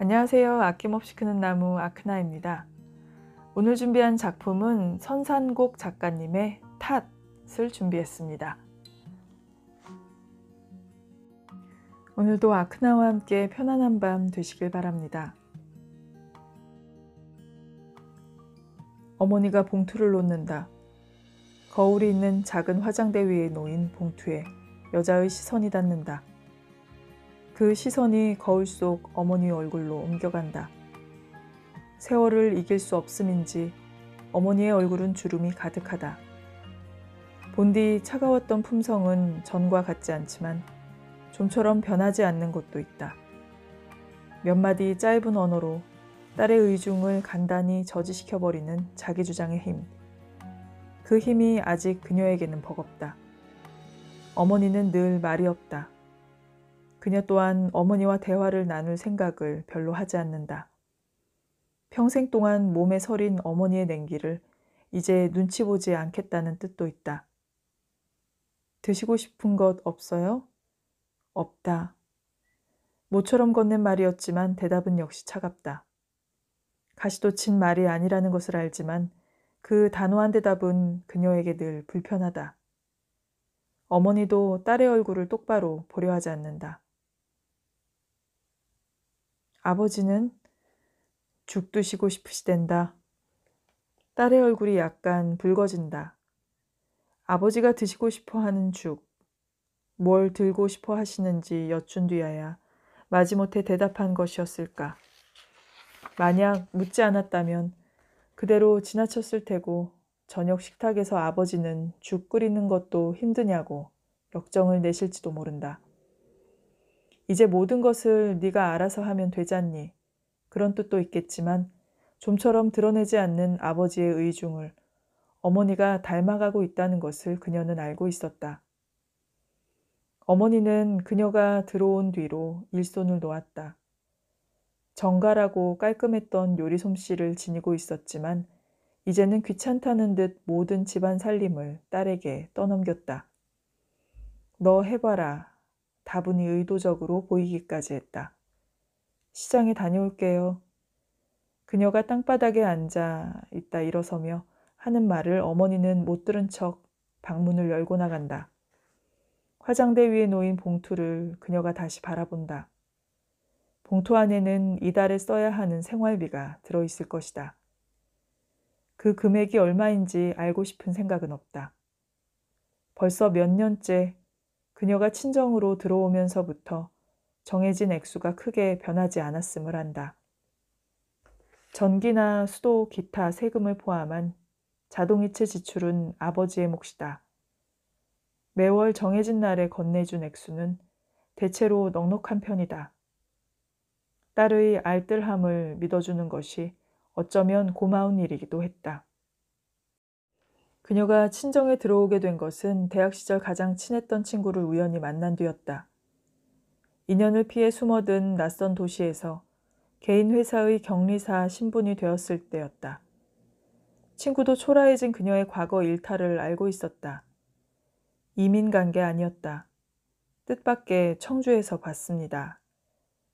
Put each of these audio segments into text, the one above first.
안녕하세요. 아낌없이 크는 나무 아크나입니다. 오늘 준비한 작품은 선산곡 작가님의 탓을 준비했습니다. 오늘도 아크나와 함께 편안한 밤 되시길 바랍니다. 어머니가 봉투를 놓는다. 거울이 있는 작은 화장대 위에 놓인 봉투에 여자의 시선이 닿는다. 그 시선이 거울 속 어머니 얼굴로 옮겨간다. 세월을 이길 수 없음인지 어머니의 얼굴은 주름이 가득하다. 본디 차가웠던 품성은 전과 같지 않지만 좀처럼 변하지 않는 것도 있다. 몇 마디 짧은 언어로 딸의 의중을 간단히 저지시켜버리는 자기주장의 힘. 그 힘이 아직 그녀에게는 버겁다. 어머니는 늘 말이 없다. 그녀 또한 어머니와 대화를 나눌 생각을 별로 하지 않는다. 평생 동안 몸에 서린 어머니의 냉기를 이제 눈치 보지 않겠다는 뜻도 있다. 드시고 싶은 것 없어요? 없다. 모처럼 건넨 말이었지만 대답은 역시 차갑다. 가시도친 말이 아니라는 것을 알지만 그 단호한 대답은 그녀에게 늘 불편하다. 어머니도 딸의 얼굴을 똑바로 보려 하지 않는다. 아버지는 죽 드시고 싶으시댄다. 딸의 얼굴이 약간 붉어진다. 아버지가 드시고 싶어 하는 죽, 뭘 들고 싶어 하시는지 여쭌뒤야야 마지못해 대답한 것이었을까. 만약 묻지 않았다면 그대로 지나쳤을 테고 저녁 식탁에서 아버지는 죽 끓이는 것도 힘드냐고 역정을 내실지도 모른다. 이제 모든 것을 네가 알아서 하면 되잖니. 그런 뜻도 있겠지만 좀처럼 드러내지 않는 아버지의 의중을 어머니가 닮아가고 있다는 것을 그녀는 알고 있었다. 어머니는 그녀가 들어온 뒤로 일손을 놓았다. 정갈하고 깔끔했던 요리 솜씨를 지니고 있었지만 이제는 귀찮다는 듯 모든 집안 살림을 딸에게 떠넘겼다. 너 해봐라 다분히 의도적으로 보이기까지 했다. 시장에 다녀올게요. 그녀가 땅바닥에 앉아 있다 일어서며 하는 말을 어머니는 못 들은 척 방문을 열고 나간다. 화장대 위에 놓인 봉투를 그녀가 다시 바라본다. 봉투 안에는 이달에 써야 하는 생활비가 들어있을 것이다. 그 금액이 얼마인지 알고 싶은 생각은 없다. 벌써 몇 년째 그녀가 친정으로 들어오면서부터 정해진 액수가 크게 변하지 않았음을 한다 전기나 수도, 기타, 세금을 포함한 자동이체 지출은 아버지의 몫이다. 매월 정해진 날에 건네준 액수는 대체로 넉넉한 편이다. 딸의 알뜰함을 믿어주는 것이 어쩌면 고마운 일이기도 했다. 그녀가 친정에 들어오게 된 것은 대학 시절 가장 친했던 친구를 우연히 만난 뒤였다. 인연을 피해 숨어든 낯선 도시에서 개인 회사의 격리사 신분이 되었을 때였다. 친구도 초라해진 그녀의 과거 일탈을 알고 있었다. 이민 간게 아니었다. 뜻밖의 청주에서 봤습니다.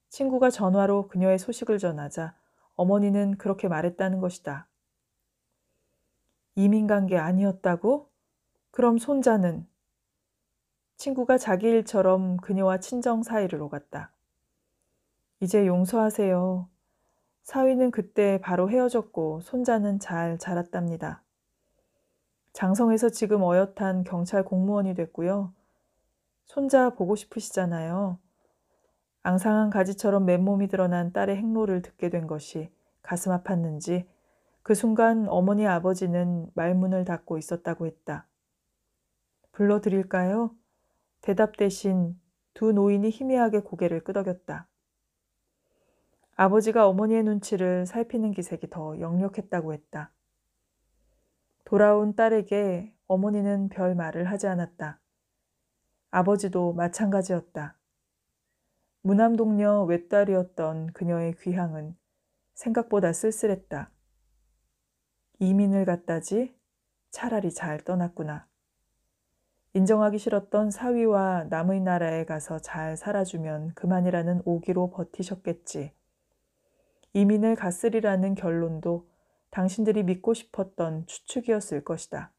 친구가 전화로 그녀의 소식을 전하자 어머니는 그렇게 말했다는 것이다. 이민관계 아니었다고? 그럼 손자는? 친구가 자기 일처럼 그녀와 친정 사이를 오갔다. 이제 용서하세요. 사위는 그때 바로 헤어졌고 손자는 잘 자랐답니다. 장성에서 지금 어엿한 경찰 공무원이 됐고요. 손자 보고 싶으시잖아요. 앙상한 가지처럼 맨몸이 드러난 딸의 행로를 듣게 된 것이 가슴 아팠는지 그 순간 어머니 아버지는 말문을 닫고 있었다고 했다. 불러드릴까요? 대답 대신 두 노인이 희미하게 고개를 끄덕였다. 아버지가 어머니의 눈치를 살피는 기색이 더 역력했다고 했다. 돌아온 딸에게 어머니는 별 말을 하지 않았다. 아버지도 마찬가지였다. 무남동녀 외딸이었던 그녀의 귀향은 생각보다 쓸쓸했다. 이민을 갔다지 차라리 잘 떠났구나. 인정하기 싫었던 사위와 남의 나라에 가서 잘 살아주면 그만이라는 오기로 버티셨겠지. 이민을 갔으리라는 결론도 당신들이 믿고 싶었던 추측이었을 것이다.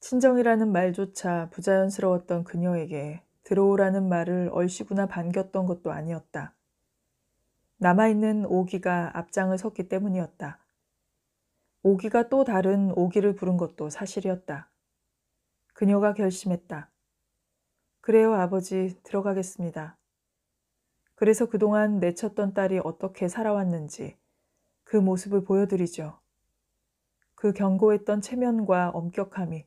친정이라는 말조차 부자연스러웠던 그녀에게 들어오라는 말을 얼씨구나 반겼던 것도 아니었다. 남아있는 오기가 앞장을 섰기 때문이었다. 오기가 또 다른 오기를 부른 것도 사실이었다. 그녀가 결심했다. 그래요, 아버지, 들어가겠습니다. 그래서 그동안 내쳤던 딸이 어떻게 살아왔는지 그 모습을 보여드리죠. 그견고했던 체면과 엄격함이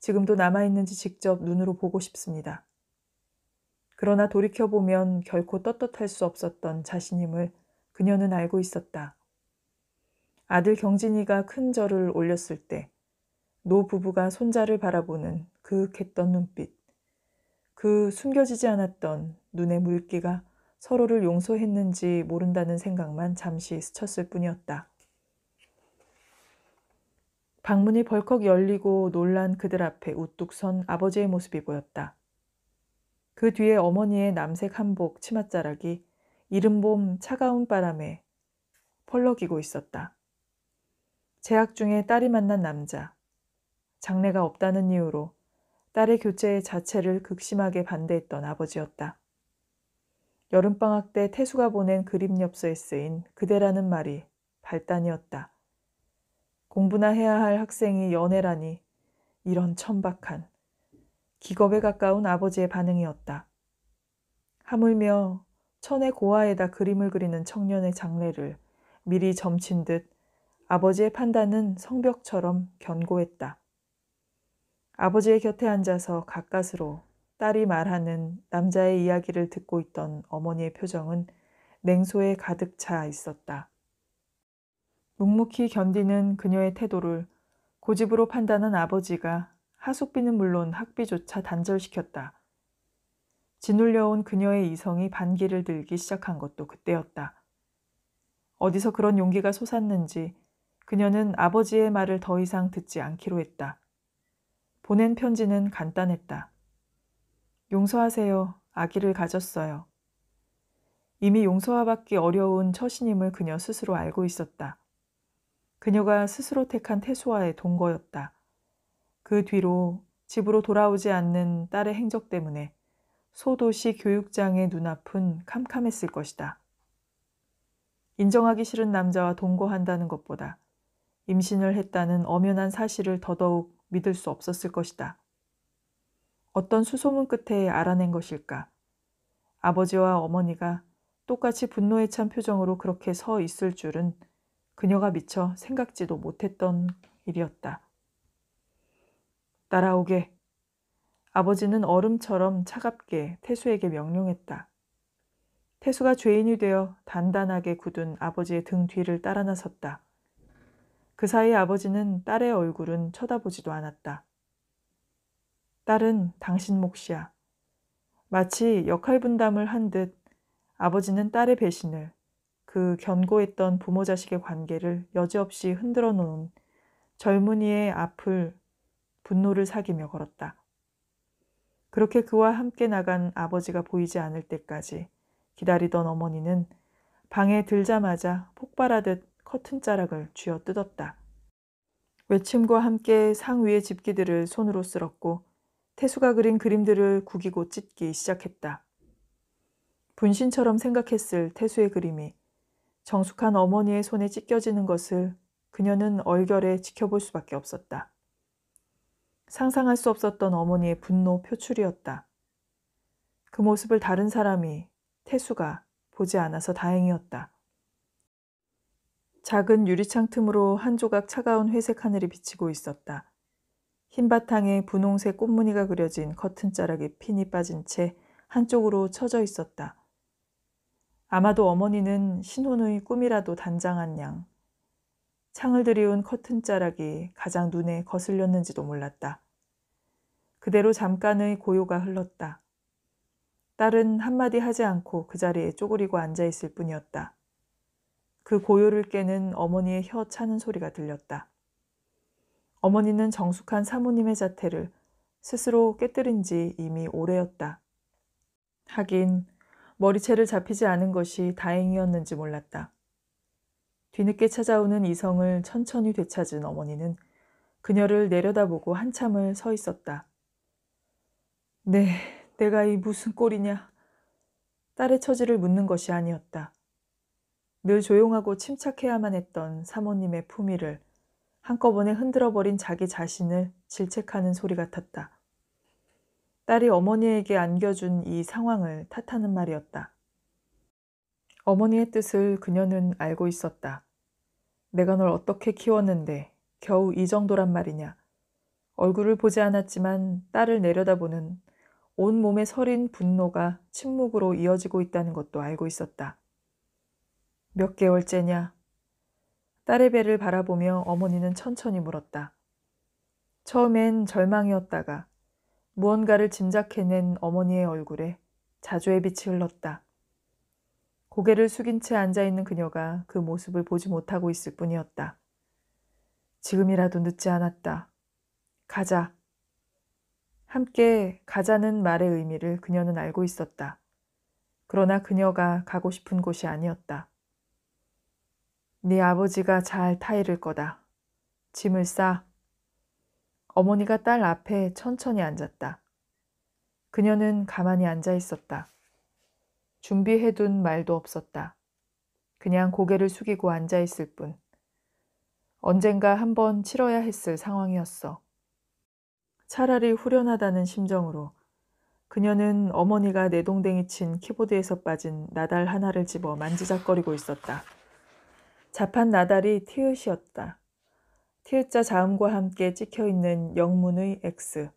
지금도 남아있는지 직접 눈으로 보고 싶습니다. 그러나 돌이켜보면 결코 떳떳할 수 없었던 자신임을 그녀는 알고 있었다. 아들 경진이가 큰 절을 올렸을 때 노 부부가 손자를 바라보는 그 찰던 눈빛, 그 숨겨지지 않았던 눈의 물기가 서로를 용서했는지 모른다는 생각만 잠시 스쳤을 뿐이었다. 방문이 벌컥 열리고 놀란 그들 앞에 우뚝 선 아버지의 모습이 보였다. 그 뒤에 어머니의 남색 한복 치맛자락이 이른봄 차가운 바람에 펄럭이고 있었다. 재학 중에 딸이 만난 남자. 장래가 없다는 이유로 딸의 교체 자체를 극심하게 반대했던 아버지였다. 여름방학 때 태수가 보낸 그림엽서에 쓰인 그대라는 말이 발단이었다. 공부나 해야 할 학생이 연애라니 이런 천박한 기겁에 가까운 아버지의 반응이었다. 하물며 천의 고아에다 그림을 그리는 청년의 장래를 미리 점친 듯 아버지의 판단은 성벽처럼 견고했다. 아버지의 곁에 앉아서 가까스로 딸이 말하는 남자의 이야기를 듣고 있던 어머니의 표정은 냉소에 가득 차 있었다. 묵묵히 견디는 그녀의 태도를 고집으로 판단한 아버지가 하숙비는 물론 학비조차 단절시켰다. 짓눌려온 그녀의 이성이 반기를 들기 시작한 것도 그때였다. 어디서 그런 용기가 솟았는지 그녀는 아버지의 말을 더 이상 듣지 않기로 했다. 보낸 편지는 간단했다. 용서하세요. 아기를 가졌어요. 이미 용서받기 어려운 처신임을 그녀 스스로 알고 있었다. 그녀가 스스로 택한 태수와의 동거였다. 그 뒤로 집으로 돌아오지 않는 딸의 행적 때문에 소도시 교육장의 눈앞은 캄캄했을 것이다. 인정하기 싫은 남자와 동거한다는 것보다 임신을 했다는 엄연한 사실을 더더욱 믿을 수 없었을 것이다. 어떤 수소문 끝에 알아낸 것일까? 아버지와 어머니가 똑같이 분노에 찬 표정으로 그렇게 서 있을 줄은 그녀가 미처 생각지도 못했던 일이었다. 따라오게. 아버지는 얼음처럼 차갑게 태수에게 명령했다. 태수가 죄인이 되어 단단하게 굳은 아버지의 등 뒤를 따라 나섰다. 그 사이 아버지는 딸의 얼굴은 쳐다보지도 않았다. 딸은 당신 몫이야. 마치 역할 분담을 한 듯 아버지는 딸의 배신을 그 견고했던 부모 자식의 관계를 여지없이 흔들어 놓은 젊은이의 앞을 분노를 사기며 걸었다. 그렇게 그와 함께 나간 아버지가 보이지 않을 때까지 기다리던 어머니는 방에 들자마자 폭발하듯 커튼자락을 쥐어 뜯었다. 외침과 함께 상 위의 집기들을 손으로 쓸었고 태수가 그린 그림들을 구기고 찢기 시작했다. 분신처럼 생각했을 태수의 그림이 정숙한 어머니의 손에 찢겨지는 것을 그녀는 얼결에 지켜볼 수밖에 없었다. 상상할 수 없었던 어머니의 분노 표출이었다. 그 모습을 다른 사람이 태수가 보지 않아서 다행이었다. 작은 유리창 틈으로 한 조각 차가운 회색 하늘이 비치고 있었다. 흰 바탕에 분홍색 꽃무늬가 그려진 커튼 자락에 핀이 빠진 채 한쪽으로 처져 있었다. 아마도 어머니는 신혼의 꿈이라도 단장한 양. 창을 들이운 커튼 자락이 가장 눈에 거슬렸는지도 몰랐다. 그대로 잠깐의 고요가 흘렀다. 딸은 한마디 하지 않고 그 자리에 쪼그리고 앉아 있을 뿐이었다. 그 고요를 깨는 어머니의 혀 차는 소리가 들렸다. 어머니는 정숙한 사모님의 자태를 스스로 깨뜨린 지 이미 오래였다. 하긴 머리채를 잡히지 않은 것이 다행이었는지 몰랐다. 뒤늦게 찾아오는 이성을 천천히 되찾은 어머니는 그녀를 내려다보고 한참을 서 있었다. 네, 내가 이 무슨 꼴이냐? 딸의 처지를 묻는 것이 아니었다. 늘 조용하고 침착해야만 했던 사모님의 품위를 한꺼번에 흔들어버린 자기 자신을 질책하는 소리 같았다. 딸이 어머니에게 안겨준 이 상황을 탓하는 말이었다. 어머니의 뜻을 그녀는 알고 있었다. 내가 널 어떻게 키웠는데 겨우 이 정도란 말이냐. 얼굴을 보지 않았지만 딸을 내려다보는 온몸에 서린 분노가 침묵으로 이어지고 있다는 것도 알고 있었다. 몇 개월째냐? 딸의 배를 바라보며 어머니는 천천히 물었다. 처음엔 절망이었다가 무언가를 짐작해낸 어머니의 얼굴에 자조의 빛이 흘렀다. 고개를 숙인 채 앉아있는 그녀가 그 모습을 보지 못하고 있을 뿐이었다. 지금이라도 늦지 않았다. 가자. 함께 가자는 말의 의미를 그녀는 알고 있었다. 그러나 그녀가 가고 싶은 곳이 아니었다. 네 아버지가 잘 타이를 거다. 짐을 싸. 어머니가 딸 앞에 천천히 앉았다. 그녀는 가만히 앉아 있었다. 준비해둔 말도 없었다. 그냥 고개를 숙이고 앉아 있을 뿐. 언젠가 한번 치러야 했을 상황이었어. 차라리 후련하다는 심정으로 그녀는 어머니가 내동댕이 친 키보드에서 빠진 나달 하나를 집어 만지작거리고 있었다. 자판 나달이 티읕이었다. 티읕자 자음과 함께 찍혀 있는 영문의 X.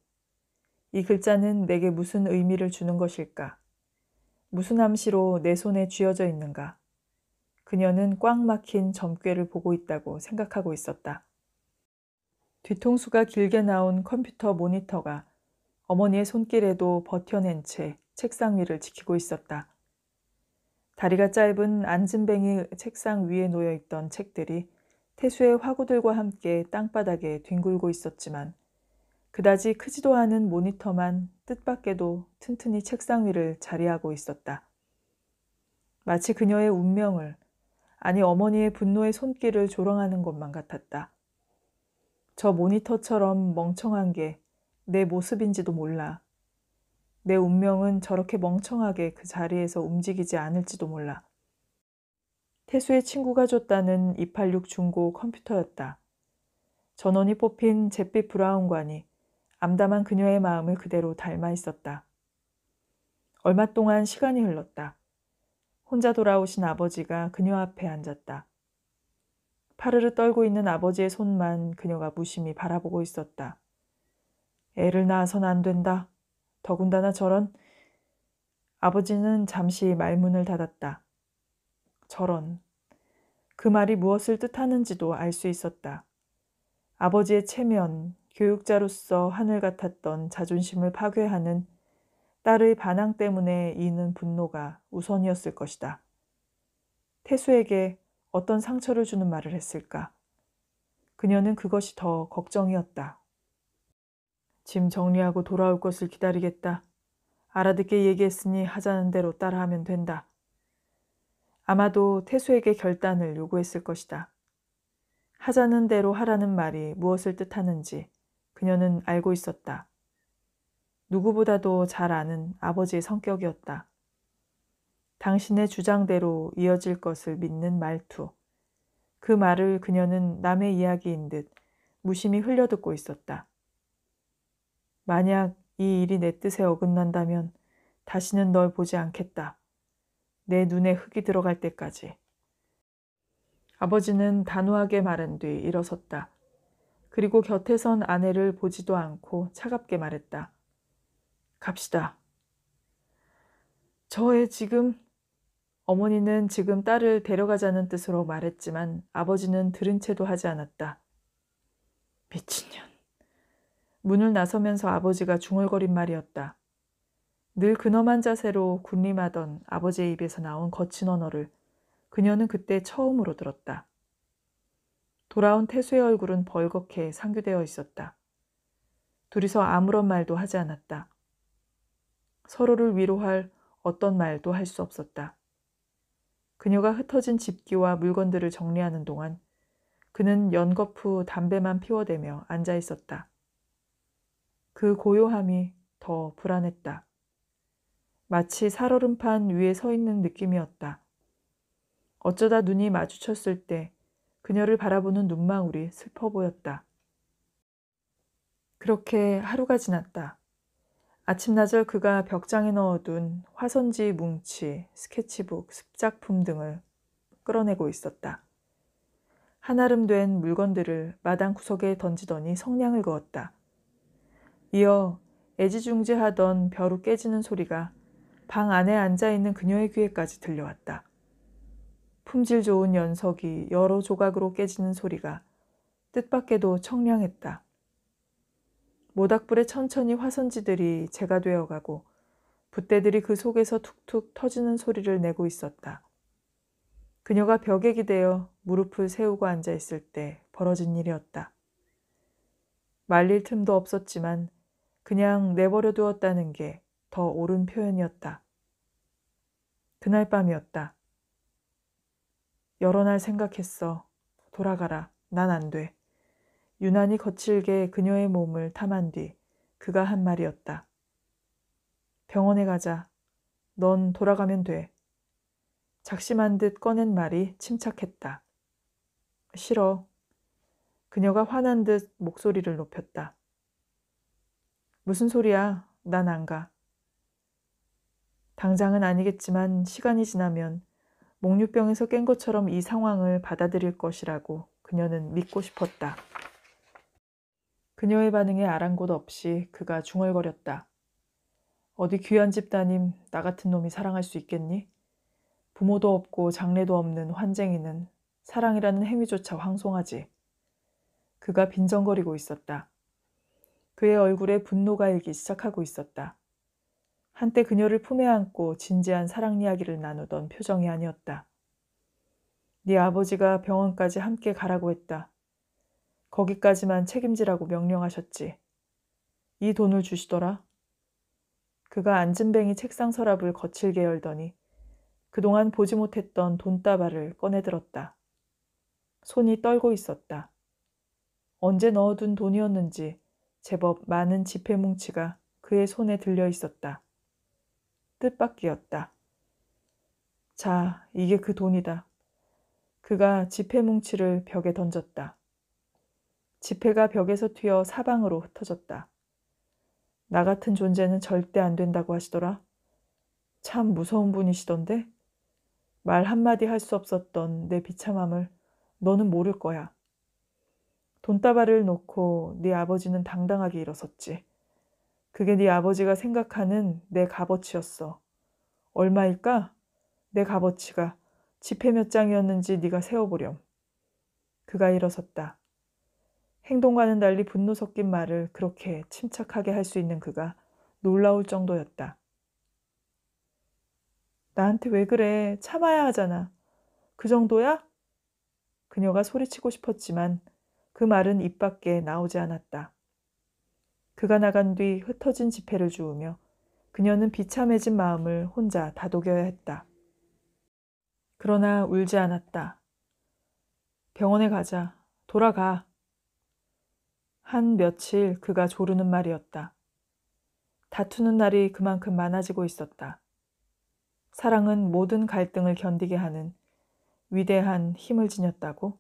이 글자는 내게 무슨 의미를 주는 것일까? 무슨 암시로 내 손에 쥐어져 있는가? 그녀는 꽉 막힌 점괘를 보고 있다고 생각하고 있었다. 뒤통수가 길게 나온 컴퓨터 모니터가 어머니의 손길에도 버텨낸 채 책상 위를 지키고 있었다. 다리가 짧은 앉은뱅이 책상 위에 놓여 있던 책들이 태수의 화구들과 함께 땅바닥에 뒹굴고 있었지만 그다지 크지도 않은 모니터만 뜻밖에도 튼튼히 책상 위를 자리하고 있었다. 마치 그녀의 운명을 아니 어머니의 분노의 손길을 조롱하는 것만 같았다. 저 모니터처럼 멍청한 게 내 모습인지도 몰라. 내 운명은 저렇게 멍청하게 그 자리에서 움직이지 않을지도 몰라. 태수의 친구가 줬다는 286 중고 컴퓨터였다. 전원이 뽑힌 잿빛 브라운관이 암담한 그녀의 마음을 그대로 닮아 있었다. 얼마 동안 시간이 흘렀다. 혼자 돌아오신 아버지가 그녀 앞에 앉았다. 파르르 떨고 있는 아버지의 손만 그녀가 무심히 바라보고 있었다. 애를 낳아선 안 된다. 더군다나 저런 아버지는 잠시 말문을 닫았다. 저런 그 말이 무엇을 뜻하는지도 알 수 있었다. 아버지의 체면, 교육자로서 하늘 같았던 자존심을 파괴하는 딸의 반항 때문에 이는 분노가 우선이었을 것이다. 태수에게 어떤 상처를 주는 말을 했을까? 그녀는 그것이 더 걱정이었다. 짐 정리하고 돌아올 것을 기다리겠다. 알아듣게 얘기했으니 하자는 대로 따라하면 된다. 아마도 태수에게 결단을 요구했을 것이다. 하자는 대로 하라는 말이 무엇을 뜻하는지 그녀는 알고 있었다. 누구보다도 잘 아는 아버지의 성격이었다. 당신의 주장대로 이어질 것을 믿는 말투. 그 말을 그녀는 남의 이야기인 듯 무심히 흘려듣고 있었다. 만약 이 일이 내 뜻에 어긋난다면 다시는 널 보지 않겠다. 내 눈에 흙이 들어갈 때까지. 아버지는 단호하게 말한 뒤 일어섰다. 그리고 곁에 선 아내를 보지도 않고 차갑게 말했다. 갑시다. 저의 지금 어머니는 지금 딸을 데려가자는 뜻으로 말했지만 아버지는 들은 채도 하지 않았다. 미친년. 문을 나서면서 아버지가 중얼거린 말이었다. 늘 근엄한 자세로 군림하던 아버지의 입에서 나온 거친 언어를 그녀는 그때 처음으로 들었다. 돌아온 태수의 얼굴은 벌겋게 상규되어 있었다. 둘이서 아무런 말도 하지 않았다. 서로를 위로할 어떤 말도 할 수 없었다. 그녀가 흩어진 집기와 물건들을 정리하는 동안 그는 연거푸 담배만 피워대며 앉아 있었다. 그 고요함이 더 불안했다. 마치 살얼음판 위에 서 있는 느낌이었다. 어쩌다 눈이 마주쳤을 때 그녀를 바라보는 눈망울이 슬퍼 보였다. 그렇게 하루가 지났다. 아침나절 그가 벽장에 넣어둔 화선지 뭉치, 스케치북, 습작품 등을 끌어내고 있었다. 한아름 된 물건들을 마당 구석에 던지더니 성냥을 그었다. 이어 애지중지하던 벼루 깨지는 소리가 방 안에 앉아 있는 그녀의 귀에까지 들려왔다. 품질 좋은 연석이 여러 조각으로 깨지는 소리가 뜻밖에도 청량했다. 모닥불에 천천히 화선지들이 재가 되어가고 붓대들이 그 속에서 툭툭 터지는 소리를 내고 있었다. 그녀가 벽에 기대어 무릎을 세우고 앉아 있을 때 벌어진 일이었다. 말릴 틈도 없었지만 그냥 내버려 두었다는 게 더 옳은 표현이었다. 그날 밤이었다. 여러 날 생각했어. 돌아가라. 난 안 돼. 유난히 거칠게 그녀의 몸을 탐한 뒤 그가 한 말이었다. 병원에 가자. 넌 돌아가면 돼. 작심한 듯 꺼낸 말이 침착했다. 싫어. 그녀가 화난 듯 목소리를 높였다. 무슨 소리야? 난 안 가. 당장은 아니겠지만 시간이 지나면 목류병에서 깬 것처럼 이 상황을 받아들일 것이라고 그녀는 믿고 싶었다. 그녀의 반응에 아랑곳 없이 그가 중얼거렸다. 어디 귀한 집단임나 같은 놈이 사랑할 수 있겠니? 부모도 없고 장례도 없는 환쟁이는 사랑이라는 행위조차 황송하지. 그가 빈정거리고 있었다. 그의 얼굴에 분노가 일기 시작하고 있었다. 한때 그녀를 품에 안고 진지한 사랑 이야기를 나누던 표정이 아니었다. 네 아버지가 병원까지 함께 가라고 했다. 거기까지만 책임지라고 명령하셨지. 이 돈을 주시더라. 그가 앉은뱅이 책상 서랍을 거칠게 열더니 그동안 보지 못했던 돈다발을 꺼내들었다. 손이 떨고 있었다. 언제 넣어둔 돈이었는지 제법 많은 지폐 뭉치가 그의 손에 들려 있었다. 뜻밖이었다. 자, 이게 그 돈이다. 그가 지폐 뭉치를 벽에 던졌다. 지폐가 벽에서 튀어 사방으로 흩어졌다. 나 같은 존재는 절대 안 된다고 하시더라. 참 무서운 분이시던데? 말 한마디 할 수 없었던 내 비참함을 너는 모를 거야. 돈다발을 놓고 네 아버지는 당당하게 일어섰지. 그게 네 아버지가 생각하는 내 값어치였어. 얼마일까? 내 값어치가 지폐 몇 장이었는지 네가 세어보렴. 그가 일어섰다. 행동과는 달리 분노 섞인 말을 그렇게 침착하게 할 수 있는 그가 놀라울 정도였다. 나한테 왜 그래? 참아야 하잖아. 그 정도야? 그녀가 소리치고 싶었지만 그 말은 입 밖에 나오지 않았다. 그가 나간 뒤 흩어진 지폐를 주우며 그녀는 비참해진 마음을 혼자 다독여야 했다. 그러나 울지 않았다. 병원에 가자. 돌아가. 한 며칠 그가 조르는 말이었다. 다투는 날이 그만큼 많아지고 있었다. 사랑은 모든 갈등을 견디게 하는 위대한 힘을 지녔다고?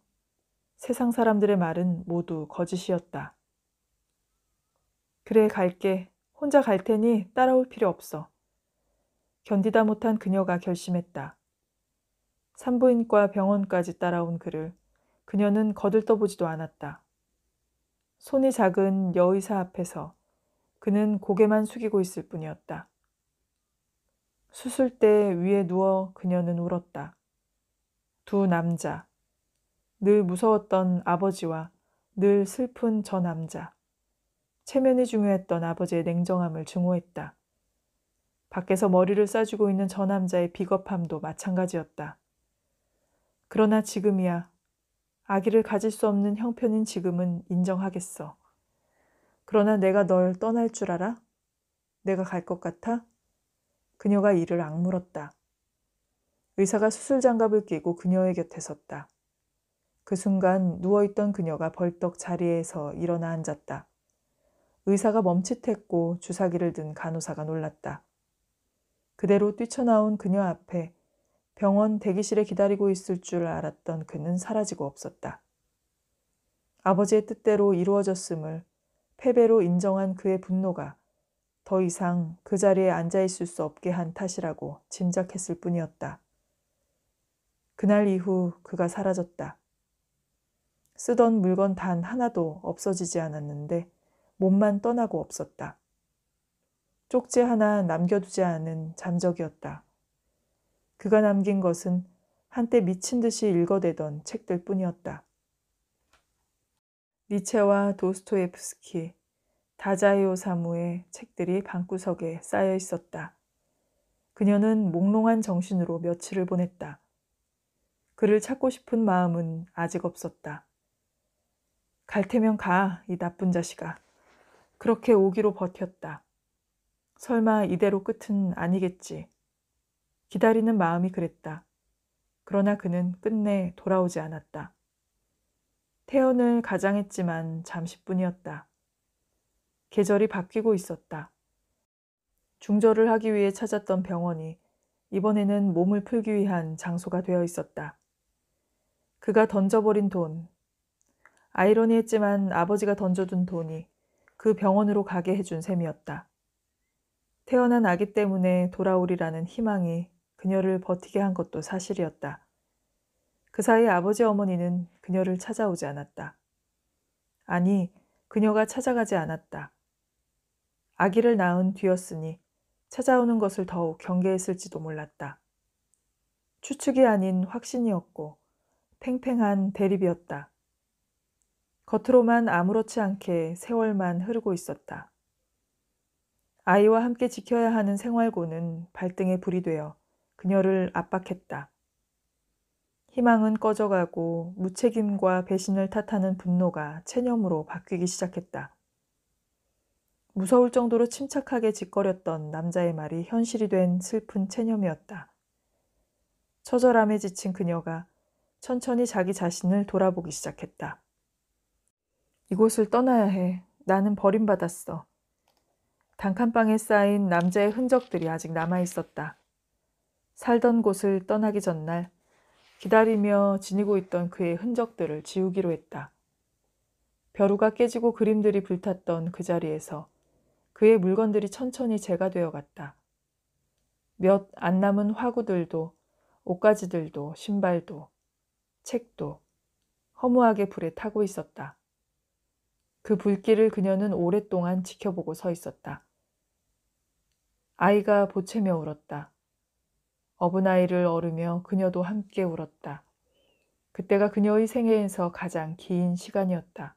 세상 사람들의 말은 모두 거짓이었다. 그래, 갈게. 혼자 갈 테니 따라올 필요 없어. 견디다 못한 그녀가 결심했다. 산부인과 병원까지 따라온 그를 그녀는 거들떠보지도 않았다. 손이 작은 여의사 앞에서 그는 고개만 숙이고 있을 뿐이었다. 수술대 위에 누워 그녀는 울었다. 두 남자, 늘 무서웠던 아버지와 늘 슬픈 저 남자. 체면이 중요했던 아버지의 냉정함을 증오했다. 밖에서 머리를 싸주고 있는 저 남자의 비겁함도 마찬가지였다. 그러나 지금이야. 아기를 가질 수 없는 형편인 지금은 인정하겠어. 그러나 내가 널 떠날 줄 알아? 내가 갈 것 같아? 그녀가 이를 악물었다. 의사가 수술 장갑을 끼고 그녀의 곁에 섰다. 그 순간 누워있던 그녀가 벌떡 자리에서 일어나 앉았다. 의사가 멈칫했고 주사기를 든 간호사가 놀랐다. 그대로 뛰쳐나온 그녀 앞에 병원 대기실에 기다리고 있을 줄 알았던 그는 사라지고 없었다. 아버지의 뜻대로 이루어졌음을 패배로 인정한 그의 분노가 더 이상 그 자리에 앉아있을 수 없게 한 탓이라고 짐작했을 뿐이었다. 그날 이후 그가 사라졌다. 쓰던 물건 단 하나도 없어지지 않았는데 몸만 떠나고 없었다. 쪽지 하나 남겨두지 않은 잠적이었다. 그가 남긴 것은 한때 미친 듯이 읽어대던 책들 뿐이었다. 니체와 도스토예프스키, 다자이오 사무의 책들이 방구석에 쌓여 있었다. 그녀는 몽롱한 정신으로 며칠을 보냈다. 그를 찾고 싶은 마음은 아직 없었다. 갈 테면 가, 이 나쁜 자식아. 그렇게 오기로 버텼다. 설마 이대로 끝은 아니겠지. 기다리는 마음이 그랬다. 그러나 그는 끝내 돌아오지 않았다. 태연을 가장했지만 잠시뿐이었다. 계절이 바뀌고 있었다. 중절을 하기 위해 찾았던 병원이 이번에는 몸을 풀기 위한 장소가 되어 있었다. 그가 던져버린 돈, 아이러니했지만 아버지가 던져둔 돈이 그 병원으로 가게 해준 셈이었다. 태어난 아기 때문에 돌아오리라는 희망이 그녀를 버티게 한 것도 사실이었다. 그 사이 아버지 어머니는 그녀를 찾아오지 않았다. 아니, 그녀가 찾아가지 않았다. 아기를 낳은 뒤였으니 찾아오는 것을 더욱 경계했을지도 몰랐다. 추측이 아닌 확신이었고 팽팽한 대립이었다. 겉으로만 아무렇지 않게 세월만 흐르고 있었다. 아이와 함께 지켜야 하는 생활고는 발등에 불이 되어 그녀를 압박했다. 희망은 꺼져가고 무책임과 배신을 탓하는 분노가 체념으로 바뀌기 시작했다. 무서울 정도로 침착하게 짓거렸던 남자의 말이 현실이 된 슬픈 체념이었다. 처절함에 지친 그녀가 천천히 자기 자신을 돌아보기 시작했다. 이곳을 떠나야 해. 나는 버림받았어. 단칸방에 쌓인 남자의 흔적들이 아직 남아 있었다. 살던 곳을 떠나기 전날 기다리며 지니고 있던 그의 흔적들을 지우기로 했다. 벼루가 깨지고 그림들이 불탔던 그 자리에서 그의 물건들이 천천히 재가 되어 갔다. 몇 안 남은 화구들도 옷가지들도 신발도 책도 허무하게 불에 타고 있었다. 그 불길을 그녀는 오랫동안 지켜보고 서 있었다. 아이가 보채며 울었다. 어버나이를 어르며 그녀도 함께 울었다. 그때가 그녀의 생애에서 가장 긴 시간이었다.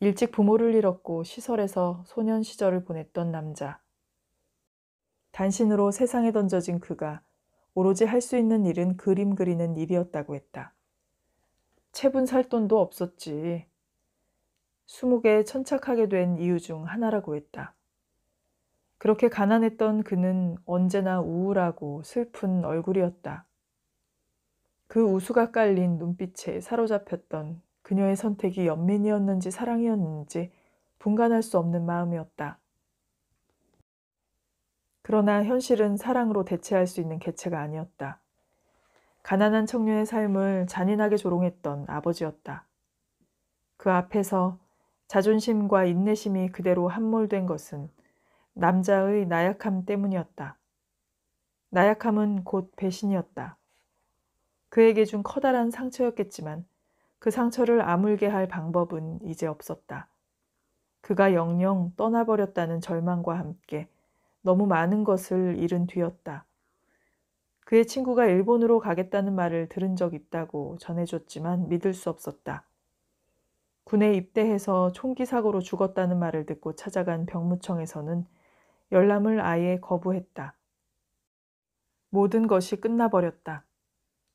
일찍 부모를 잃었고 시설에서 소년 시절을 보냈던 남자. 단신으로 세상에 던져진 그가 오로지 할 수 있는 일은 그림 그리는 일이었다고 했다. 채분 살 돈도 없었지. 수목에 천착하게 된 이유 중 하나라고 했다. 그렇게 가난했던 그는 언제나 우울하고 슬픈 얼굴이었다. 그 우수가 깔린 눈빛에 사로잡혔던 그녀의 선택이 연민이었는지 사랑이었는지 분간할 수 없는 마음이었다. 그러나 현실은 사랑으로 대체할 수 있는 개체가 아니었다. 가난한 청년의 삶을 잔인하게 조롱했던 아버지였다. 그 앞에서 자존심과 인내심이 그대로 함몰된 것은 남자의 나약함 때문이었다. 나약함은 곧 배신이었다. 그에게 준 커다란 상처였겠지만 그 상처를 아물게 할 방법은 이제 없었다. 그가 영영 떠나버렸다는 절망과 함께 너무 많은 것을 잃은 뒤였다. 그의 친구가 일본으로 가겠다는 말을 들은 적 있다고 전해줬지만 믿을 수 없었다. 군에 입대해서 총기 사고로 죽었다는 말을 듣고 찾아간 병무청에서는 열람을 아예 거부했다. 모든 것이 끝나버렸다.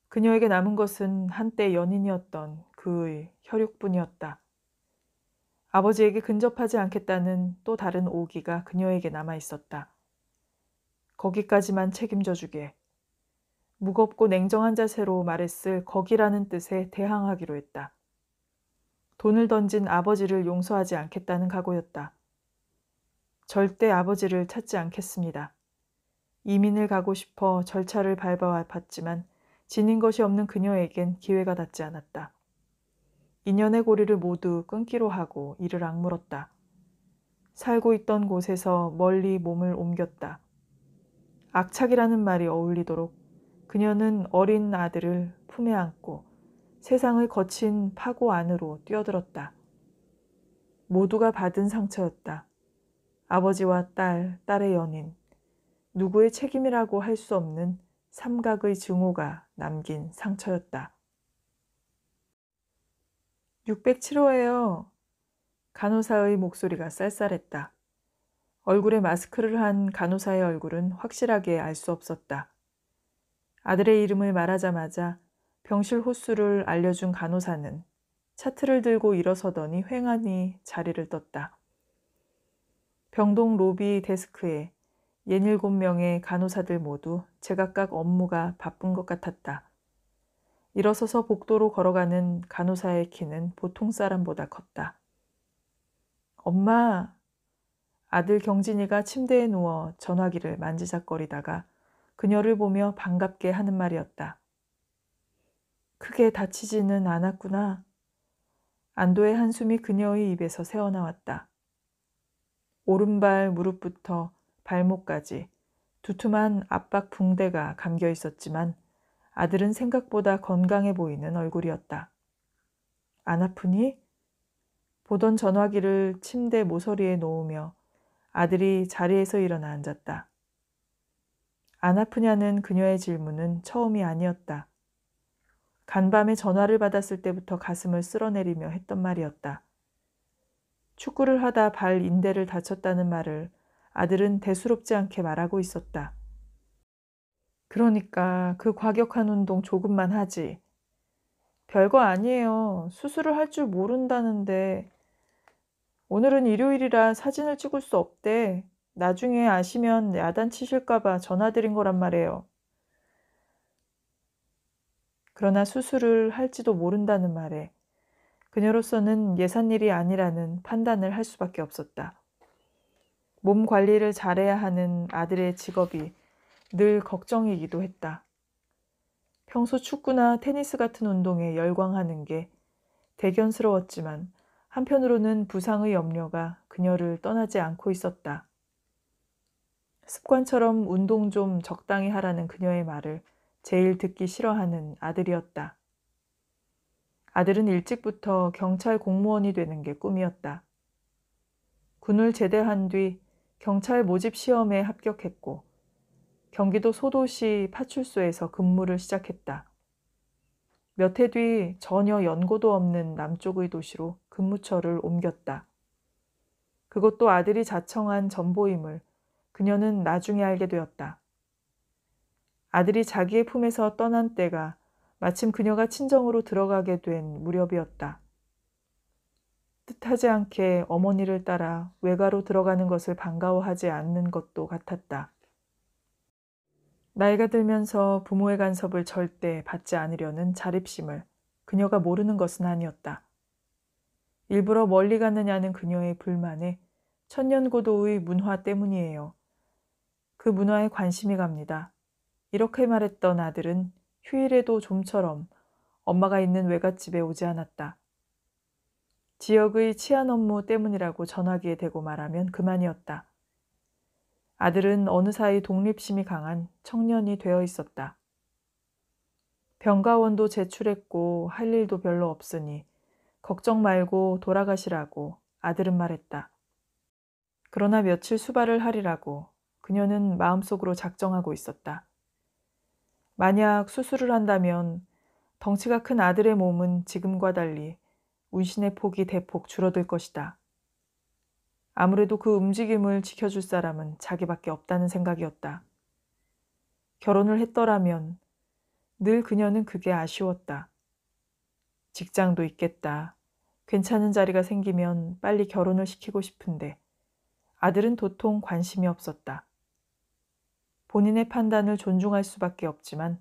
그녀에게 남은 것은 한때 연인이었던 그의 혈육뿐이었다. 아버지에게 근접하지 않겠다는 또 다른 오기가 그녀에게 남아 있었다. 거기까지만 책임져 주게. 무겁고 냉정한 자세로 말했을 거기라는 뜻에 대항하기로 했다. 돈을 던진 아버지를 용서하지 않겠다는 각오였다. 절대 아버지를 찾지 않겠습니다. 이민을 가고 싶어 절차를 밟아 와 봤지만 지닌 것이 없는 그녀에겐 기회가 닿지 않았다. 인연의 고리를 모두 끊기로 하고 이를 악물었다. 살고 있던 곳에서 멀리 몸을 옮겼다. 악착이라는 말이 어울리도록 그녀는 어린 아들을 품에 안고 세상의 거친 파고 안으로 뛰어들었다. 모두가 받은 상처였다. 아버지와 딸, 딸의 연인, 누구의 책임이라고 할 수 없는 삼각의 증오가 남긴 상처였다. 607호예요. 간호사의 목소리가 쌀쌀했다. 얼굴에 마스크를 한 간호사의 얼굴은 확실하게 알 수 없었다. 아들의 이름을 말하자마자 병실 호수를 알려준 간호사는 차트를 들고 일어서더니 횡하니 자리를 떴다. 병동 로비 데스크에 예닐곱 명의 간호사들 모두 제각각 업무가 바쁜 것 같았다. 일어서서 복도로 걸어가는 간호사의 키는 보통 사람보다 컸다. 엄마! 아들 경진이가 침대에 누워 전화기를 만지작거리다가 그녀를 보며 반갑게 하는 말이었다. 크게 다치지는 않았구나. 안도의 한숨이 그녀의 입에서 새어나왔다. 오른발 무릎부터 발목까지 두툼한 압박 붕대가 감겨 있었지만 아들은 생각보다 건강해 보이는 얼굴이었다. 안 아프니? 보던 전화기를 침대 모서리에 놓으며 아들이 자리에서 일어나 앉았다. 안 아프냐는 그녀의 질문은 처음이 아니었다. 간밤에 전화를 받았을 때부터 가슴을 쓸어내리며 했던 말이었다. 축구를 하다 발 인대를 다쳤다는 말을 아들은 대수롭지 않게 말하고 있었다. 그러니까 그 과격한 운동 조금만 하지. 별거 아니에요. 수술을 할 줄 모른다는데. 오늘은 일요일이라 사진을 찍을 수 없대. 나중에 아시면 야단치실까봐 전화드린 거란 말이에요. 그러나 수술을 할지도 모른다는 말에 그녀로서는 예산일이 아니라는 판단을 할 수밖에 없었다. 몸 관리를 잘해야 하는 아들의 직업이 늘 걱정이기도 했다. 평소 축구나 테니스 같은 운동에 열광하는 게 대견스러웠지만 한편으로는 부상의 염려가 그녀를 떠나지 않고 있었다. 습관처럼 운동 좀 적당히 하라는 그녀의 말을 제일 듣기 싫어하는 아들이었다. 아들은 일찍부터 경찰 공무원이 되는 게 꿈이었다. 군을 제대한 뒤 경찰 모집 시험에 합격했고 경기도 소도시 파출소에서 근무를 시작했다. 몇 해 뒤 전혀 연고도 없는 남쪽의 도시로 근무처를 옮겼다. 그것도 아들이 자청한 전보임을 그녀는 나중에 알게 되었다. 아들이 자기의 품에서 떠난 때가 마침 그녀가 친정으로 들어가게 된 무렵이었다. 뜻하지 않게 어머니를 따라 외가로 들어가는 것을 반가워하지 않는 것도 같았다. 나이가 들면서 부모의 간섭을 절대 받지 않으려는 자립심을 그녀가 모르는 것은 아니었다. 일부러 멀리 가느냐는 그녀의 불만에 천년고도의 문화 때문이에요. 그 문화에 관심이 갑니다. 이렇게 말했던 아들은 휴일에도 좀처럼 엄마가 있는 외갓집에 오지 않았다. 지역의 치안 업무 때문이라고 전화기에 대고 말하면 그만이었다. 아들은 어느 사이 독립심이 강한 청년이 되어 있었다. 병가원도 제출했고 할 일도 별로 없으니 걱정 말고 돌아가시라고 아들은 말했다. 그러나 며칠 수발을 하리라고 그녀는 마음속으로 작정하고 있었다. 만약 수술을 한다면 덩치가 큰 아들의 몸은 지금과 달리 운신의 폭이 대폭 줄어들 것이다. 아무래도 그 움직임을 지켜줄 사람은 자기밖에 없다는 생각이었다. 결혼을 했더라면 늘 그녀는 그게 아쉬웠다. 직장도 있겠다. 괜찮은 자리가 생기면 빨리 결혼을 시키고 싶은데 아들은 도통 관심이 없었다. 본인의 판단을 존중할 수밖에 없지만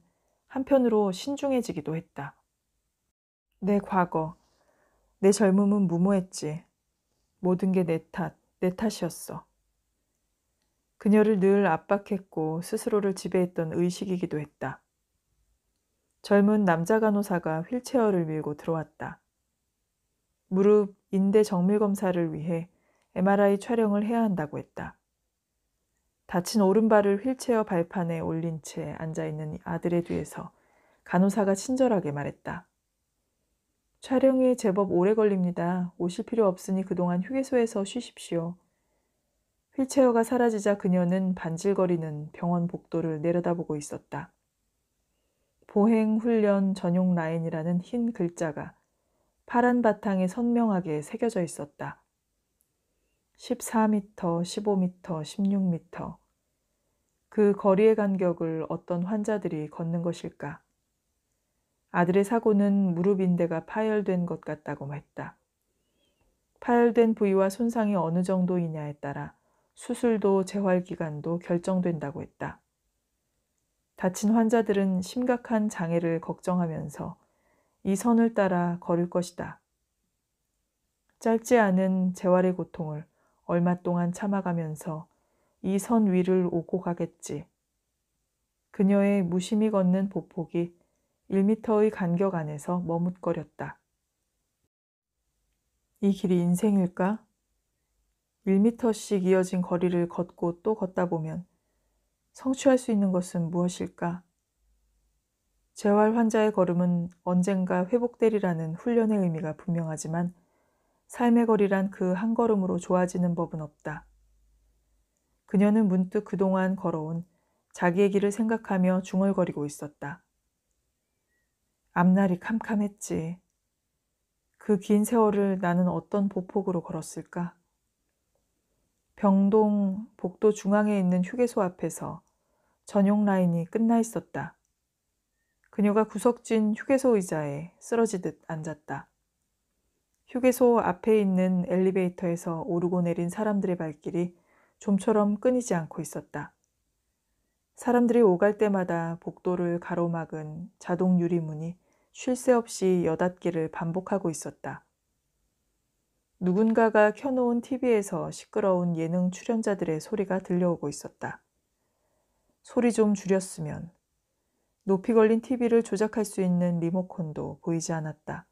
한편으로 신중해지기도 했다. 내 과거, 내 젊음은 무모했지. 모든 게 내 탓, 내 탓이었어. 그녀를 늘 압박했고 스스로를 지배했던 의식이기도 했다. 젊은 남자 간호사가 휠체어를 밀고 들어왔다. 무릎 인대 정밀 검사를 위해 MRI 촬영을 해야 한다고 했다. 다친 오른발을 휠체어 발판에 올린 채 앉아 있는 아들의 뒤에서 간호사가 친절하게 말했다. 촬영이 제법 오래 걸립니다. 오실 필요 없으니 그동안 휴게소에서 쉬십시오. 휠체어가 사라지자 그녀는 반질거리는 병원 복도를 내려다보고 있었다. 보행 훈련 전용 라인이라는 흰 글자가 파란 바탕에 선명하게 새겨져 있었다. 14m, 15m, 16m, 그 거리의 간격을 어떤 환자들이 걷는 것일까? 아들의 사고는 무릎 인대가 파열된 것 같다고 했다. 파열된 부위와 손상이 어느 정도이냐에 따라 수술도 재활기간도 결정된다고 했다. 다친 환자들은 심각한 장애를 걱정하면서 이 선을 따라 걸을 것이다. 짧지 않은 재활의 고통을 얼마 동안 참아가면서 이선 위를 오고 가겠지. 그녀의 무심히 걷는 보폭이 1미터의 간격 안에서 머뭇거렸다. 이 길이 인생일까? 1미터씩 이어진 거리를 걷고 또 걷다 보면 성취할 수 있는 것은 무엇일까? 재활 환자의 걸음은 언젠가 회복되리라는 훈련의 의미가 분명하지만 삶의 거리란 그 한 걸음으로 좋아지는 법은 없다. 그녀는 문득 그동안 걸어온 자기의 길을 생각하며 중얼거리고 있었다. 앞날이 캄캄했지. 그 긴 세월을 나는 어떤 보폭으로 걸었을까? 병동 복도 중앙에 있는 휴게소 앞에서 전용 라인이 끝나 있었다. 그녀가 구석진 휴게소 의자에 쓰러지듯 앉았다. 휴게소 앞에 있는 엘리베이터에서 오르고 내린 사람들의 발길이 좀처럼 끊이지 않고 있었다. 사람들이 오갈 때마다 복도를 가로막은 자동 유리문이 쉴 새 없이 여닫기를 반복하고 있었다. 누군가가 켜놓은 TV에서 시끄러운 예능 출연자들의 소리가 들려오고 있었다. 소리 좀 줄였으면 높이 걸린 TV를 조작할 수 있는 리모컨도 보이지 않았다.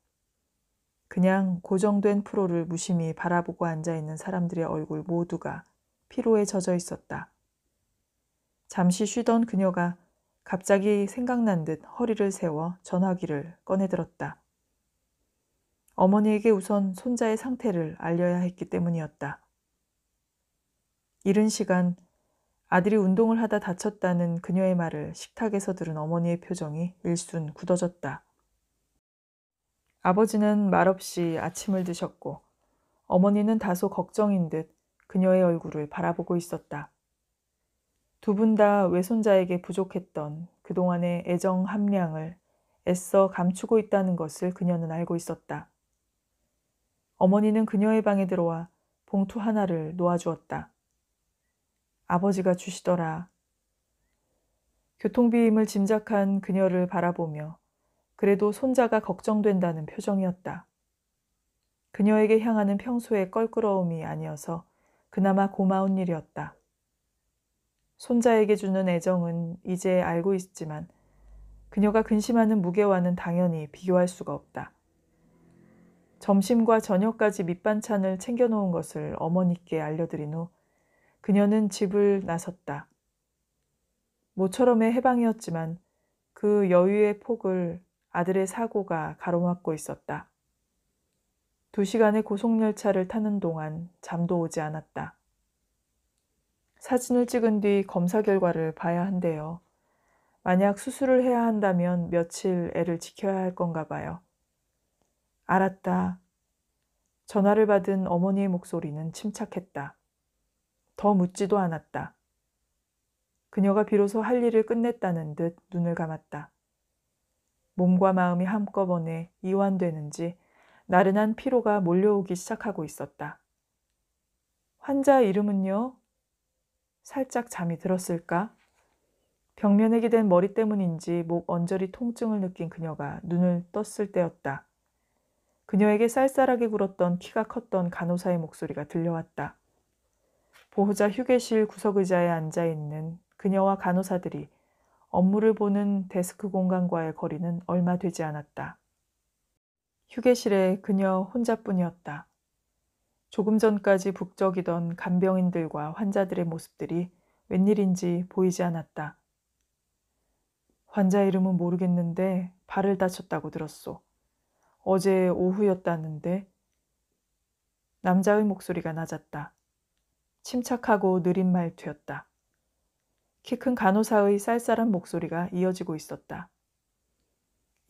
그냥 고정된 프로를 무심히 바라보고 앉아 있는 사람들의 얼굴 모두가 피로에 젖어 있었다. 잠시 쉬던 그녀가 갑자기 생각난 듯 허리를 세워 전화기를 꺼내들었다. 어머니에게 우선 손자의 상태를 알려야 했기 때문이었다. 이른 시간 아들이 운동을 하다 다쳤다는 그녀의 말을 식탁에서 들은 어머니의 표정이 일순 굳어졌다. 아버지는 말없이 아침을 드셨고 어머니는 다소 걱정인 듯 그녀의 얼굴을 바라보고 있었다. 두 분 다 외손자에게 부족했던 그동안의 애정 함량을 애써 감추고 있다는 것을 그녀는 알고 있었다. 어머니는 그녀의 방에 들어와 봉투 하나를 놓아주었다. 아버지가 주시더라. 교통비임을 짐작한 그녀를 바라보며 그래도 손자가 걱정된다는 표정이었다. 그녀에게 향하는 평소의 껄끄러움이 아니어서 그나마 고마운 일이었다. 손자에게 주는 애정은 이제 알고 있지만 그녀가 근심하는 무게와는 당연히 비교할 수가 없다. 점심과 저녁까지 밑반찬을 챙겨놓은 것을 어머니께 알려드린 후 그녀는 집을 나섰다. 모처럼의 해방이었지만 그 여유의 폭을 아들의 사고가 가로막고 있었다. 2시간의 고속열차를 타는 동안 잠도 오지 않았다. 사진을 찍은 뒤 검사 결과를 봐야 한대요. 만약 수술을 해야 한다면 며칠 애를 지켜야 할 건가 봐요. 알았다. 전화를 받은 어머니의 목소리는 침착했다. 더 묻지도 않았다. 그녀가 비로소 할 일을 끝냈다는 듯 눈을 감았다. 몸과 마음이 한꺼번에 이완되는지 나른한 피로가 몰려오기 시작하고 있었다. 환자 이름은요? 살짝 잠이 들었을까? 벽면에 게된 머리 때문인지 목 언저리 통증을 느낀 그녀가 눈을 떴을 때였다. 그녀에게 쌀쌀하게 굴었던 키가 컸던 간호사의 목소리가 들려왔다. 보호자 휴게실 구석의자에 앉아 있는 그녀와 간호사들이 업무를 보는 데스크 공간과의 거리는 얼마 되지 않았다. 휴게실에 그녀 혼자뿐이었다. 조금 전까지 북적이던 간병인들과 환자들의 모습들이 웬일인지 보이지 않았다. 환자 이름은 모르겠는데 발을 다쳤다고 들었소. 어제 오후였다는데 남자의 목소리가 낮았다. 침착하고 느린 말투였다. 키 큰 간호사의 쌀쌀한 목소리가 이어지고 있었다.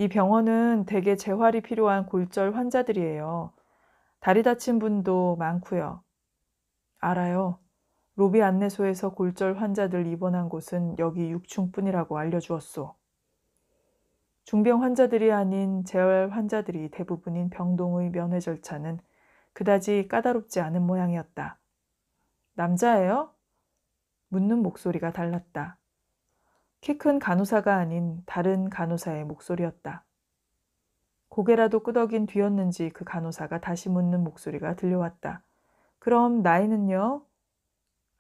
이 병원은 대개 재활이 필요한 골절 환자들이에요. 다리 다친 분도 많고요. 알아요. 로비 안내소에서 골절 환자들 입원한 곳은 여기 6층뿐이라고 알려주었소. 중병 환자들이 아닌 재활 환자들이 대부분인 병동의 면회 절차는 그다지 까다롭지 않은 모양이었다. 남자예요? 묻는 목소리가 달랐다. 키큰 간호사가 아닌 다른 간호사의 목소리였다. 고개라도 끄덕인 뒤였는지 그 간호사가 다시 묻는 목소리가 들려왔다. 그럼 나이는요?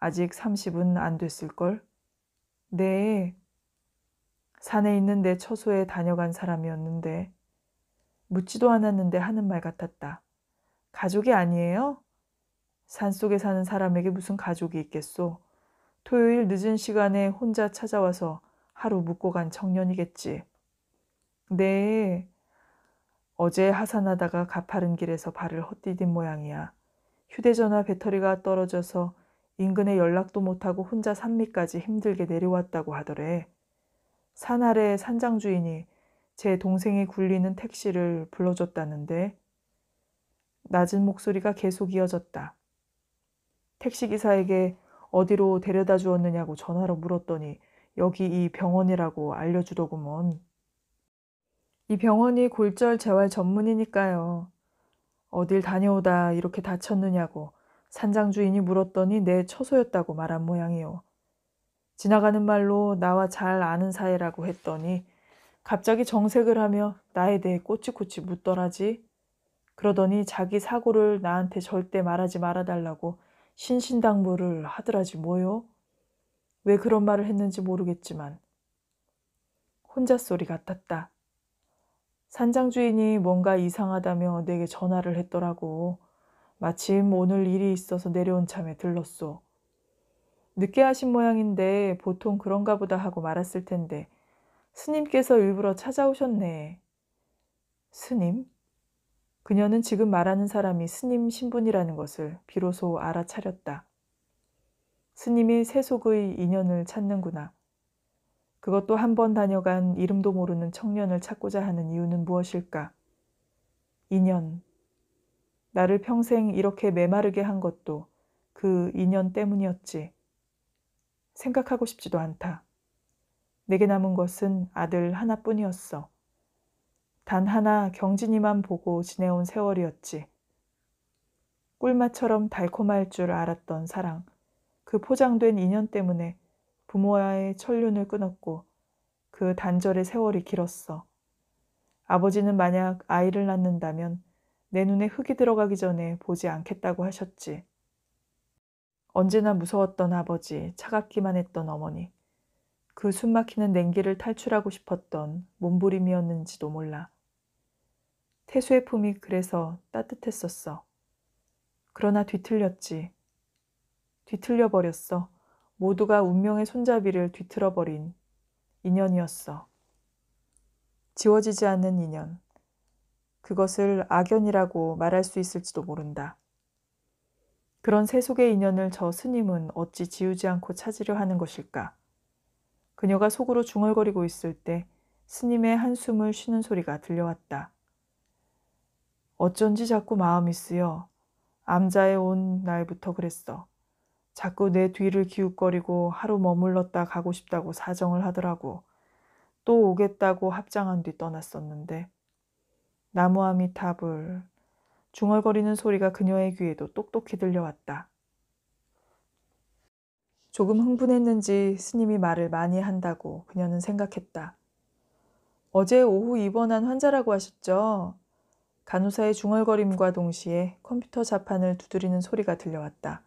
아직 30은 안 됐을걸? 네. 산에 있는 내 처소에 다녀간 사람이었는데, 묻지도 않았는데 하는 말 같았다. 가족이 아니에요? 산 속에 사는 사람에게 무슨 가족이 있겠소? 토요일 늦은 시간에 혼자 찾아와서 하루 묵고 간 청년이겠지. 네. 어제 하산하다가 가파른 길에서 발을 헛디딘 모양이야. 휴대전화 배터리가 떨어져서 인근에 연락도 못하고 혼자 산미까지 힘들게 내려왔다고 하더래. 산 아래 산장 주인이 제 동생이 굴리는 택시를 불러줬다는데 낮은 목소리가 계속 이어졌다. 택시기사에게 어디로 데려다 주었느냐고 전화로 물었더니 여기 이 병원이라고 알려주더구먼. 이 병원이 골절 재활 전문이니까요. 어딜 다녀오다 이렇게 다쳤느냐고 산장 주인이 물었더니 내 처소였다고 말한 모양이요. 지나가는 말로 나와 잘 아는 사이라고 했더니 갑자기 정색을 하며 나에 대해 꼬치꼬치 묻더라지. 그러더니 자기 사고를 나한테 절대 말하지 말아달라고 신신당부를 하더라지 뭐요. 왜 그런 말을 했는지 모르겠지만 혼자 소리 같았다. 산장 주인이 뭔가 이상하다며 내게 전화를 했더라고. 마침 오늘 일이 있어서 내려온 참에 들렀소. 늦게 하신 모양인데 보통 그런가 보다 하고 말았을 텐데 스님께서 일부러 찾아오셨네. 스님? 그녀는 지금 말하는 사람이 스님 신분이라는 것을 비로소 알아차렸다. 스님이 세속의 인연을 찾는구나. 그것도 한 번 다녀간 이름도 모르는 청년을 찾고자 하는 이유는 무엇일까? 인연. 나를 평생 이렇게 메마르게 한 것도 그 인연 때문이었지. 생각하고 싶지도 않다. 내게 남은 것은 아들 하나뿐이었어. 단 하나 경진이만 보고 지내온 세월이었지. 꿀맛처럼 달콤할 줄 알았던 사랑. 그 포장된 인연 때문에 부모와의 철륜을 끊었고 그 단절의 세월이 길었어. 아버지는 만약 아이를 낳는다면 내 눈에 흙이 들어가기 전에 보지 않겠다고 하셨지. 언제나 무서웠던 아버지, 차갑기만 했던 어머니. 그 숨막히는 냉기를 탈출하고 싶었던 몸부림이었는지도 몰라. 태수의 품이 그래서 따뜻했었어. 그러나 뒤틀렸지. 뒤틀려 버렸어. 모두가 운명의 손잡이를 뒤틀어 버린 인연이었어. 지워지지 않는 인연. 그것을 악연이라고 말할 수 있을지도 모른다. 그런 세속의 인연을 저 스님은 어찌 지우지 않고 찾으려 하는 것일까? 그녀가 속으로 중얼거리고 있을 때 스님의 한숨을 쉬는 소리가 들려왔다. 어쩐지 자꾸 마음이 쓰여. 암자에 온 날부터 그랬어. 자꾸 내 뒤를 기웃거리고 하루 머물렀다 가고 싶다고 사정을 하더라고. 또 오겠다고 합장한 뒤 떠났었는데. 나무아미 탑을 중얼거리는 소리가 그녀의 귀에도 똑똑히 들려왔다. 조금 흥분했는지 스님이 말을 많이 한다고 그녀는 생각했다. 어제 오후 입원한 환자라고 하셨죠? 간호사의 중얼거림과 동시에 컴퓨터 자판을 두드리는 소리가 들려왔다.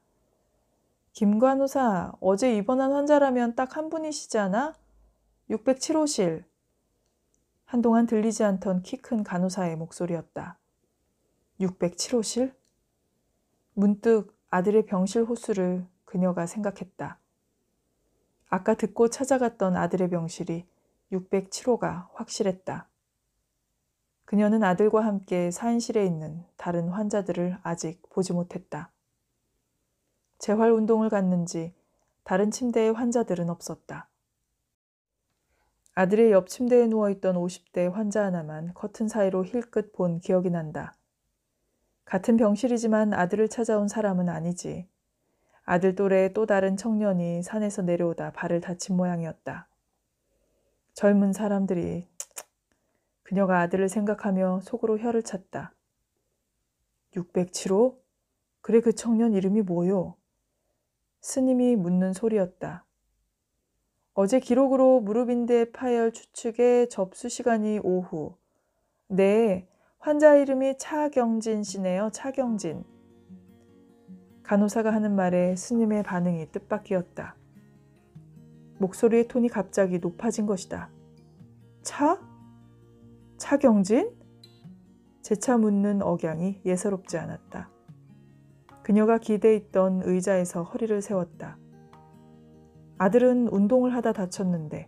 김간호사, 어제 입원한 환자라면 딱 한 분이시잖아? 607호실. 한동안 들리지 않던 키 큰 간호사의 목소리였다. 607호실? 문득 아들의 병실 호수를 그녀가 생각했다. 아까 듣고 찾아갔던 아들의 병실이 607호가 확실했다. 그녀는 아들과 함께 사인실에 있는 다른 환자들을 아직 보지 못했다. 재활 운동을 갔는지 다른 침대의 환자들은 없었다. 아들의 옆 침대에 누워있던 50대 환자 하나만 커튼 사이로 힐끗 본 기억이 난다. 같은 병실이지만 아들을 찾아온 사람은 아니지. 아들 또래의 또 다른 청년이 산에서 내려오다 발을 다친 모양이었다. 젊은 사람들이 그녀가 아들을 생각하며 속으로 혀를 찼다. 607호? 그래 그 청년 이름이 뭐요? 스님이 묻는 소리였다. 어제 기록으로 무릎인대 파열 추측의 접수 시간이 오후. 네, 환자 이름이 차경진 씨네요. 차경진. 간호사가 하는 말에 스님의 반응이 뜻밖이었다. 목소리의 톤이 갑자기 높아진 것이다. 차? 차경진? 재차 묻는 억양이 예사롭지 않았다. 그녀가 기대했던 의자에서 허리를 세웠다. 아들은 운동을 하다 다쳤는데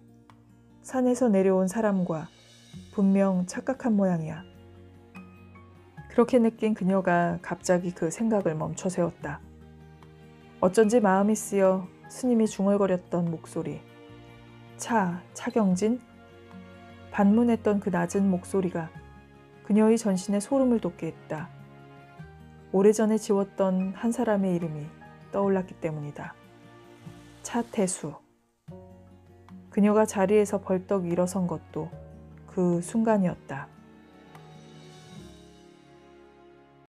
산에서 내려온 사람과 분명 착각한 모양이야. 그렇게 느낀 그녀가 갑자기 그 생각을 멈춰 세웠다. 어쩐지 마음이 쓰여 스님이 중얼거렸던 목소리. 차, 차경진? 반문했던 그 낮은 목소리가 그녀의 전신에 소름을 돋게 했다. 오래전에 지웠던 한 사람의 이름이 떠올랐기 때문이다. 차태수. 그녀가 자리에서 벌떡 일어선 것도 그 순간이었다.